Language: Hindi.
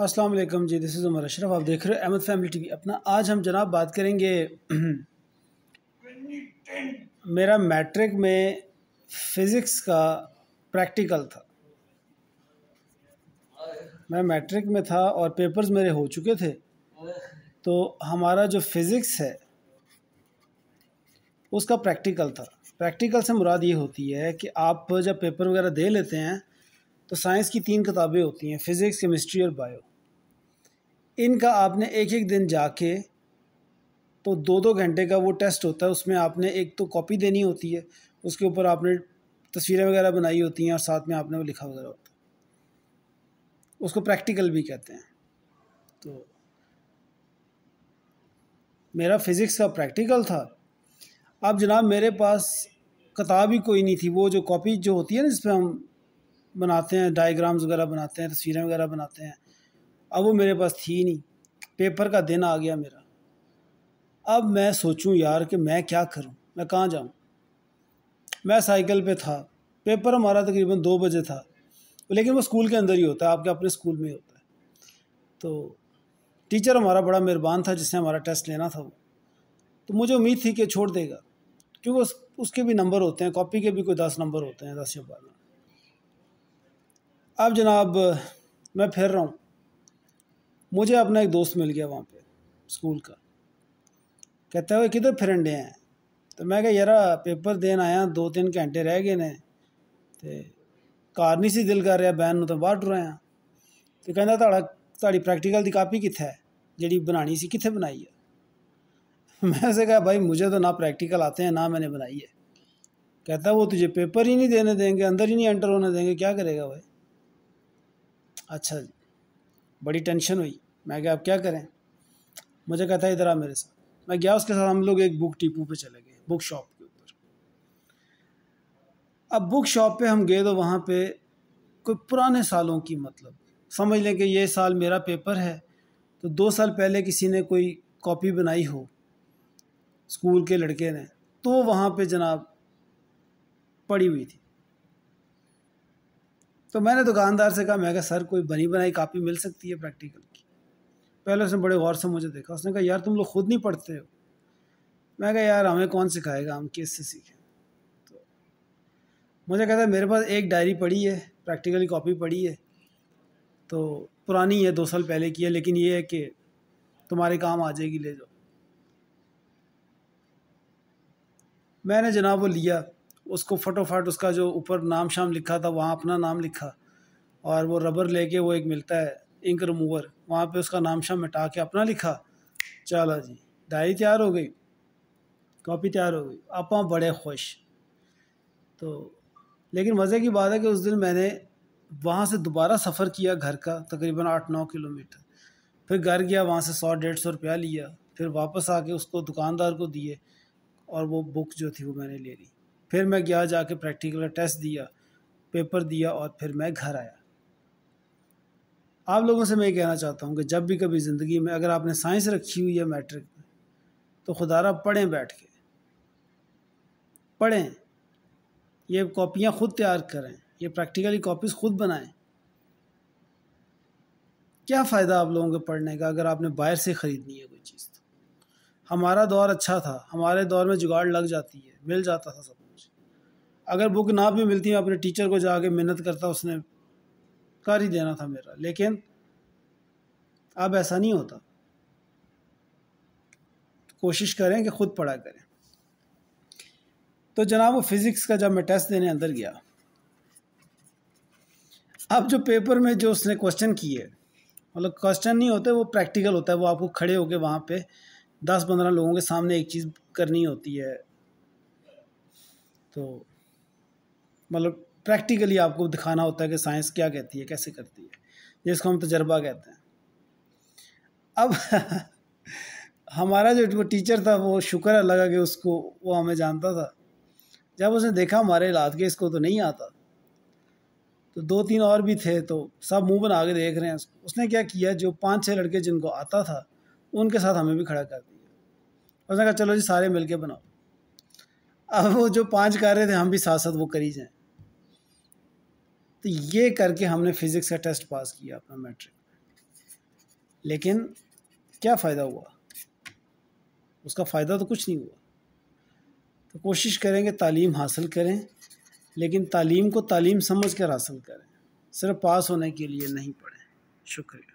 अस्सलाम जी दिस इज़ उमर अशरफ आप देख रहे हो अहमद फैमिली टीवी अपना आज हम जनाब बात करेंगे मेरा मैट्रिक में फ़िज़िक्स का प्रैक्टिकल था मैं मैट्रिक में था और पेपर्स मेरे हो चुके थे तो हमारा जो फ़िज़िक्स है उसका प्रैक्टिकल था प्रैक्टिकल से मुराद ये होती है कि आप जब पेपर वगैरह दे लेते हैं तो साइंस की तीन किताबें होती हैं फिज़िक्स केमिस्ट्री और बायो इनका आपने एक एक दिन जाके तो दो दो घंटे का वो टेस्ट होता है उसमें आपने एक तो कॉपी देनी होती है उसके ऊपर आपने तस्वीरें वगैरह बनाई होती हैं और साथ में आपने वो लिखा वगैरह होता है उसको प्रैक्टिकल भी कहते हैं तो मेरा फ़िज़िक्स का प्रैक्टिकल था अब जनाब मेरे पास किताब ही कोई नहीं थी वो जो कॉपी जो होती है ना जिसमें हम बनाते हैं डायग्राम्स वगैरह बनाते हैं तस्वीरें वगैरह बनाते हैं अब वो मेरे पास थी नहीं पेपर का दिन आ गया मेरा अब मैं सोचूं यार कि मैं क्या करूं मैं कहाँ जाऊं मैं साइकिल पे था पेपर हमारा तकरीबन दो बजे था लेकिन वो स्कूल के अंदर ही होता है आपके अपने स्कूल में ही होता है तो टीचर हमारा बड़ा मेहरबान था जिसने हमारा टेस्ट लेना था वो तो मुझे उम्मीद थी कि छोड़ देगा क्योंकि उस, उसके भी नंबर होते हैं कॉपी के भी कोई दस नंबर होते हैं दस या बारह अब जनाब मैं फिर रहा हूँ मुझे अपना एक दोस्त मिल गया वहाँ पे स्कूल का कहता है किधर फिरन डे हैं तो मैं क्या यार पेपर देन आया दो तीन घंटे रह गए ने तो घर नहीं सी दिल कर रहा बहन तो बाहर टुराया तो कहता ताड़ा प्रैक्टिकल की कापी कितने है जी बनानी सी कितने बनाई है मैं उसे कहा भाई मुझे तो ना प्रैक्टिकल आते हैं ना मैंने बनाई है कहता वो तुझे पेपर ही नहीं देने देंगे अंदर ही नहीं एंटर होने देंगे क्या करेगा भाई अच्छा जी बड़ी टेंशन हुई मैं क्या अब क्या करें मुझे कहता इधर आ मेरे साथ मैं गया उसके साथ हम लोग एक बुक टीपू पे चले गए बुक शॉप के ऊपर अब बुक शॉप पे हम गए तो वहाँ पे कोई पुराने सालों की मतलब समझ लें कि ये साल मेरा पेपर है तो दो साल पहले किसी ने कोई कॉपी बनाई हो स्कूल के लड़के ने तो वहाँ पे जनाब पड़ी हुई थी तो मैंने दुकानदार से कहा मैं कहा सर कोई बनी बनाई कापी मिल सकती है प्रैक्टिकल की पहले उसने बड़े गौर से मुझे देखा उसने कहा यार तुम लोग खुद नहीं पढ़ते हो मैं कहा यार हमें कौन सिखाएगा हम किस से सीखें तो मुझे कहता मेरे पास एक डायरी पड़ी है प्रैक्टिकल कॉपी पड़ी है तो पुरानी है दो साल पहले की है लेकिन ये है कि तुम्हारे काम आ जाएगी ले जाओ मैंने जनाब वो लिया उसको फटोफट उसका जो ऊपर नाम शाम लिखा था वहाँ अपना नाम लिखा और वो रबर लेके वो एक मिलता है इंक रिमूवर वहाँ पे उसका नाम शाम मिटा के अपना लिखा चलो जी डायरी तैयार हो गई कॉपी तैयार हो गई आप बड़े खुश तो लेकिन मज़े की बात है कि उस दिन मैंने वहाँ से दोबारा सफ़र किया घर का तकरीबन आठ नौ किलोमीटर फिर घर गया वहाँ से सौ डेढ़ सौ रुपया लिया फिर वापस आके उसको दुकानदार को दिए और वो बुक जो थी वो मैंने ले ली फिर मैं गया जाके प्रैक्टिकल टेस्ट दिया पेपर दिया और फिर मैं घर आया आप लोगों से मैं ये कहना चाहता हूँ कि जब भी कभी ज़िंदगी में अगर आपने साइंस रखी हुई है मैट्रिक में तो खुदारा पढ़ें बैठ के पढ़ें ये कॉपियाँ खुद तैयार करें ये प्रैक्टिकली कॉपीज़ खुद बनाएं क्या फ़ायदा आप लोगों के पढ़ने का अगर आपने बाहर से ख़रीदनी है कोई चीज़ तो हमारा दौर अच्छा था हमारे दौर में जुगाड़ लग जाती है मिल जाता था सब अगर बुक ना भी मिलती मैं अपने टीचर को जाके मेहनत करता उसने कर ही देना था मेरा लेकिन अब ऐसा नहीं होता कोशिश करें कि ख़ुद पढ़ा करें तो जनाब वो फिज़िक्स का जब मैं टेस्ट देने अंदर गया अब जो पेपर में जो उसने क्वेश्चन किए मतलब क्वेश्चन नहीं होते वो प्रैक्टिकल होता है वो आपको खड़े होके वहाँ पे दस पंद्रह लोगों के सामने एक चीज़ करनी होती है तो मतलब प्रैक्टिकली आपको दिखाना होता है कि साइंस क्या कहती है कैसे करती है जिसको हम तजर्बा कहते हैं अब हमारा जो टीचर था वो शुक्र है लगा कि उसको वो हमें जानता था जब उसने देखा हमारे हालात के इसको तो नहीं आता तो दो तीन और भी थे तो सब मुंह बना के देख रहे हैं उसने क्या किया जो पांच छह लड़के जिनको आता था उनके साथ हमें भी खड़ा कर दिया उसने कहा चलो जी सारे मिलके बनाओ अब वो जो पांच कर रहे थे हम भी साथ साथ वो करी जाएँ तो ये करके हमने फिज़िक्स का टेस्ट पास किया अपना मैट्रिक लेकिन क्या फ़ायदा हुआ उसका फ़ायदा तो कुछ नहीं हुआ तो कोशिश करेंगे तालीम हासिल करें लेकिन तालीम को तालीम समझ कर हासिल करें सिर्फ पास होने के लिए नहीं पढ़ें शुक्रिया